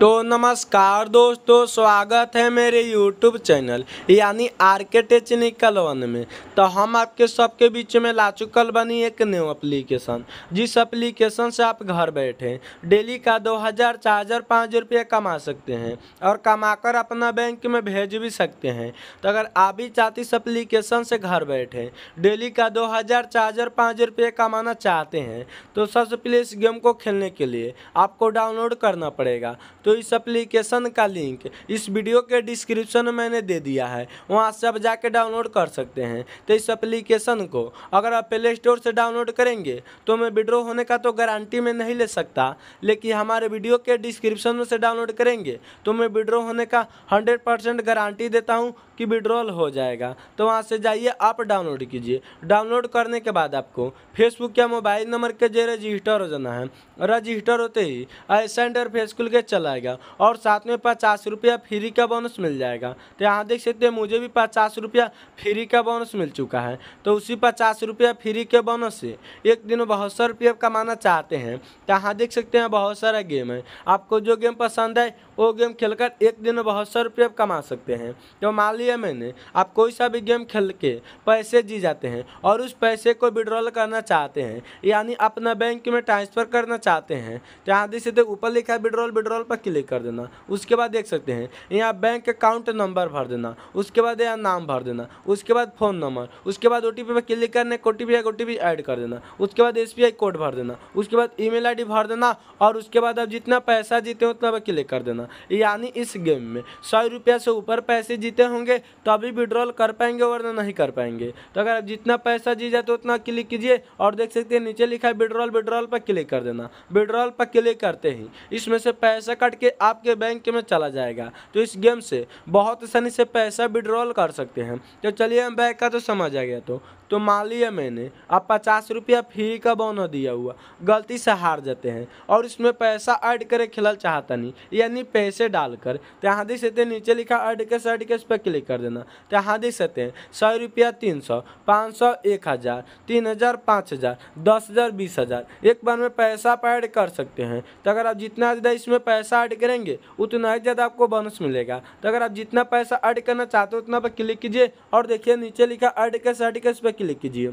तो नमस्कार दोस्तों स्वागत है मेरे यूट्यूब चैनल यानी आर के टेचनिकल वन में तो हम आपके सबके बीच में ला चुकल बनी एक न्यू एप्लीकेशन जिस एप्लीकेशन से आप घर बैठे डेली का दो हज़ार चार हज़ार पाँच रुपये कमा सकते हैं और कमाकर अपना बैंक में भेज भी सकते हैं तो अगर आप भी चाहते इस एप्लीकेशन से घर बैठे डेली का दो हज़ार चार हज़ार पाँच रुपये कमाना चाहते हैं तो सबसे पहले इस गेम को खेलने के लिए आपको डाउनलोड करना पड़ेगा तो तो इस एप्लीकेशन का लिंक इस वीडियो के डिस्क्रिप्शन में मैंने दे दिया है वहाँ से आप जाके डाउनलोड कर सकते हैं तो इस एप्लीकेशन को अगर आप प्ले स्टोर से डाउनलोड करेंगे तो मैं विड्रो होने का तो गारंटी में नहीं ले सकता लेकिन हमारे वीडियो के डिस्क्रिप्शन में से डाउनलोड करेंगे तो मैं विड्रो होने का हंड्रेड परसेंट गारंटी देता हूँ कि विड्रॉल हो जाएगा तो वहाँ से जाइए आप डाउनलोड कीजिए डाउनलोड करने के बाद आपको फेसबुक या मोबाइल नंबर के जरिए रजिस्टर हो जाना है रजिस्टर होते ही आई इंटरफेस खुल के चला जाएगा और साथ में पचास रुपया फ्री का बोनस मिल जाएगा तो यहाँ देख सकते हैं मुझे भी पचास रुपया फ्री का बोनस मिल चुका है तो उसी पचास रुपया फ्री के बोनस से एक दिन बहुत सौ रुपया कमाना चाहते हैं तो यहाँ देख सकते हैं बहुत सारा गेम है आपको जो गेम पसंद है वो गेम खेलकर एक दिन बहुत सौ रुपया कमा सकते हैं तो मान लिया मैंने आप कोई सा भी गेम खेल के पैसे जी जाते हैं और उस पैसे को विड्रॉल करना चाहते हैं यानी अपना बैंक में ट्रांसफ़र करना चाहते हैं तो यहाँ देख सकते ऊपर लिखा है विड्रॉल विड्रॉल पर क्लिक कर देना उसके बाद देख सकते हैं यहाँ बैंक अकाउंट नंबर भर देना उसके बाद यहाँ नाम भर देना उसके बाद फ़ोन नंबर उसके बाद ओ टी पर क्लिक करने O T P O T add कर देना उसके बाद एस कोड भर देना उसके बाद ई मेल भर देना और उसके बाद आप जितना पैसा जीते हो उतना क्लिक कर देना यानी इस गेम में सौ रुपया से ऊपर पैसे जीते होंगे तो अभी विड्रॉल कर पाएंगे वरना नहीं कर पाएंगे तो अगर आप जितना पैसा जी जाते उतना क्लिक कीजिए और देख सकते हैं नीचे लिखा है विड्रॉल विड्रॉल पर क्लिक कर देना विड्रॉल पर क्लिक करते ही इसमें से पैसा कट के आपके बैंक में चला जाएगा तो इस गेम से बहुत आसानी से पैसा विड्रॉल कर सकते हैं तो चलिए हम बैंक का तो समझ आ गया तो तो मान लिया मैंने आप पचास रुपया फ्री का बोनस दिया हुआ गलती से हार जाते हैं और इसमें पैसा ऐड करे खिला चाहता नहीं यानी पैसे डालकर तो यहाँ देख सकते हैं नीचे लिखा ऐड केस ऐड केस पर क्लिक कर देना तो यहाँ देख सकते हैं सौ रुपया तीन सौ पाँच सौ एक हज़ार तीन हज़ार पाँच हज़ार दस हज़ार बीस हज़ार एक बार में पैसा आप ऐड कर सकते हैं तो अगर आप जितना ज़्यादा इसमें पैसा ऐड करेंगे उतना ही ज़्यादा आपको बोनस मिलेगा तो अगर आप जितना पैसा ऐड करना चाहते हो उतना पर क्लिक कीजिए और देखिए नीचे लिखा ऐड कैसे ऐड कैसे पर क्लिक कीजिए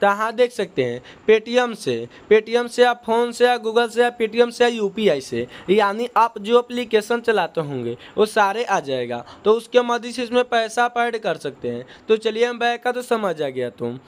तो हाँ देख सकते हैं पेटीएम से पेटीएम से या फ़ोन से या गूगल से या पेटीएम से या यूपीआई से यानी आप जो एप्लीकेशन चलाते होंगे वो सारे आ जाएगा तो उसके मदद से इसमें पैसा आप ऐड कर सकते हैं तो चलिए हम बैग का तो समझ आ गया तुम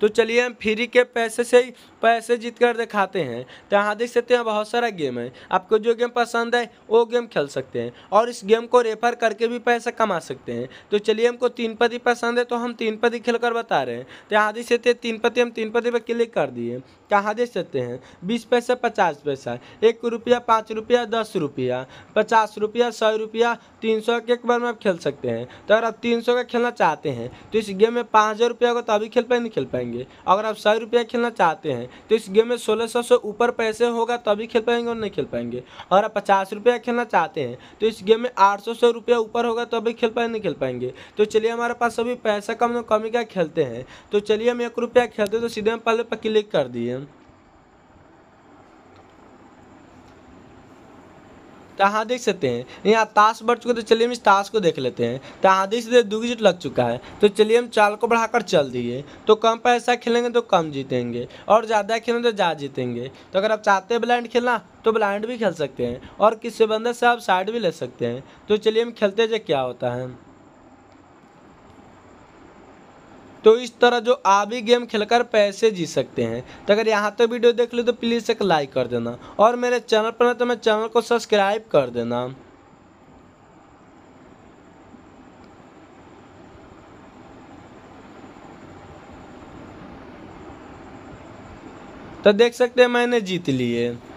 तो चलिए हम फ्री के पैसे से ही पैसे जीत कर दिखाते हैं तो यहाँ देख सकते हैं बहुत सारा गेम है आपको जो गेम पसंद है वो गेम खेल सकते हैं और इस गेम को रेफर करके भी पैसा कमा सकते हैं तो चलिए हमको तीन पति पसंद है तो हम तीन पति खेल कर बता रहे हैं तो यहाँ देख सकते हैं तीन पति हम तीन पति पर क्लिक कर दिए कहाँ तो देख सकते हैं बीस पैसा पचास पैसा एक रुपया पाँच रुपया दस रुपया पचास रुपया सौ रुपया तीन सौ के एक बार में आप खेल सकते हैं तो अगर आप तीन सौ का खेलना चाहते हैं तो इस गेम में पाँच हज़ार रुपया को तो तभी खेल पाएंगे खेल पाएंगे पाएंगे अगर आप सौ रुपया खेलना चाहते हैं तो इस गेम में सोलह सौ से ऊपर पैसे होगा तभी खेल पाएंगे और नहीं खेल पाएंगे अगर आप पचास रुपया खेलना चाहते हैं तो इस गेम में आठ सौ से रुपया ऊपर होगा तभी खेल पाएंगे नहीं खेल पाएंगे तो चलिए हमारे पास अभी पैसा कम कमी का खेलते हैं तो चलिए हम एक रुपया खेलते हैं तो सीधे हम पहले पर क्लिक कर दिए तो यहाँ देख सकते हैं यहाँ ताश बढ़ चुका है तो चलिए हम इस ताश को देख लेते हैं तो यहाँ देख सकते हैं दो लग चुका है तो चलिए हम चाल को बढ़ाकर चल दिए तो कम पैसा खेलेंगे तो कम जीतेंगे और ज़्यादा खेलेंगे तो ज़्यादा जीतेंगे तो अगर आप चाहते हैं ब्लाइंड खेलना तो ब्लाइंड भी खेल सकते हैं और किसी बंदे से आप साइड भी ले सकते हैं तो चलिए हम खेलते जो क्या होता है तो इस तरह जो आप भी गेम खेलकर पैसे जीत सकते हैं तो अगर यहाँ तक तो वीडियो देख लो तो प्लीज़ एक लाइक कर देना और मेरे चैनल पर ना तो मेरे चैनल को सब्सक्राइब कर देना तो देख सकते हैं मैंने जीत लिए